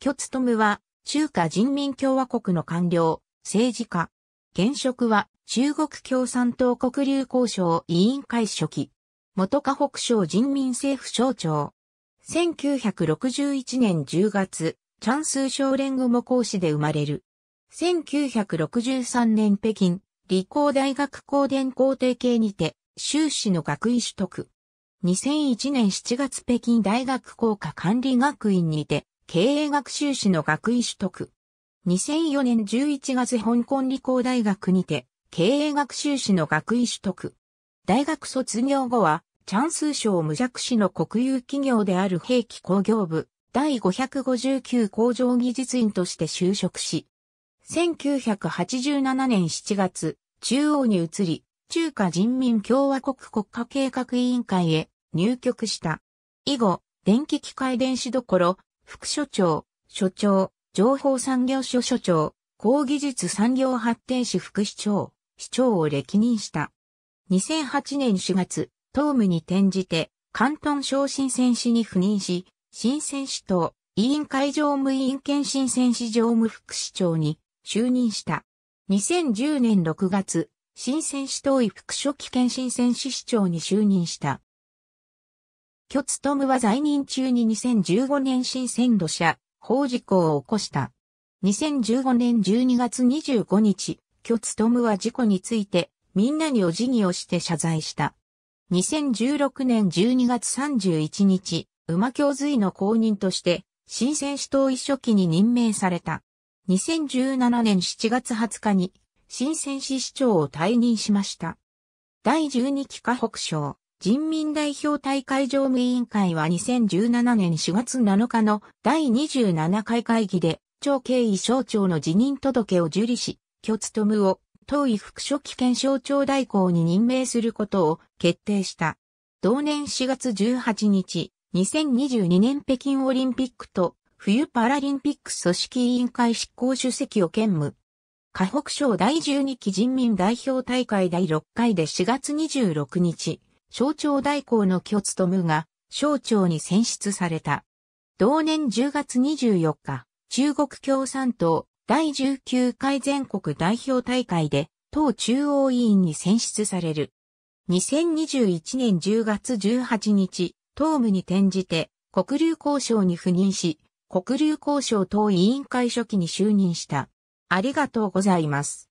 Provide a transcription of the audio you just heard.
巨務は、中華人民共和国の官僚、政治家。現職は、中国共産党国流交渉委員会書記。元河北省人民政府省庁。1961年10月、チャンスー少連合も講師で生まれる。1963年北京、理工大学高電工程系にて、修士の学位取得。2001年7月北京大学工科管理学院にて、経営学習士の学位取得。2004年11月香港理工大学にて、経営学習士の学位取得。大学卒業後は、チャンス賞無弱子の国有企業である兵器工業部、第559工場技術員として就職し、1987年7月、中央に移り、中華人民共和国国家計画委員会へ入局した。以後、電気機械電子どころ、副所長、所長、情報産業所所長、高技術産業発展士副市長、市長を歴任した。2008年4月、党務に転じて、関東省新選市に赴任し、新選市と委員会常務委員兼新選市常務副市長に就任した。2010年6月、新選市党委副書記兼新選市市長に就任した。巨務は在任中に2015年新鮮土社、法事故を起こした。2015年12月25日、巨務は事故について、みんなにお辞儀をして謝罪した。2016年12月31日、馬教髄の公認として、新鮮市党一書記に任命された。2017年7月20日に、新鮮市市長を退任しました。第12期下北省。人民代表大会常務委員会は2017年4月7日の第27回会議で、長経緯省庁の辞任届を受理し、巨務を、当位副書記兼省庁代行に任命することを決定した。同年4月18日、2022年北京オリンピックと冬パラリンピック組織委員会執行主席を兼務。河北省第12期人民代表大会第6回で4月26日。省庁代行の巨務が、省庁に選出された。同年10月24日、中国共産党第19回全国代表大会で、党中央委員に選出される。2021年10月18日、党務に転じて、国流交渉に赴任し、国流交渉党委員会初期に就任した。ありがとうございます。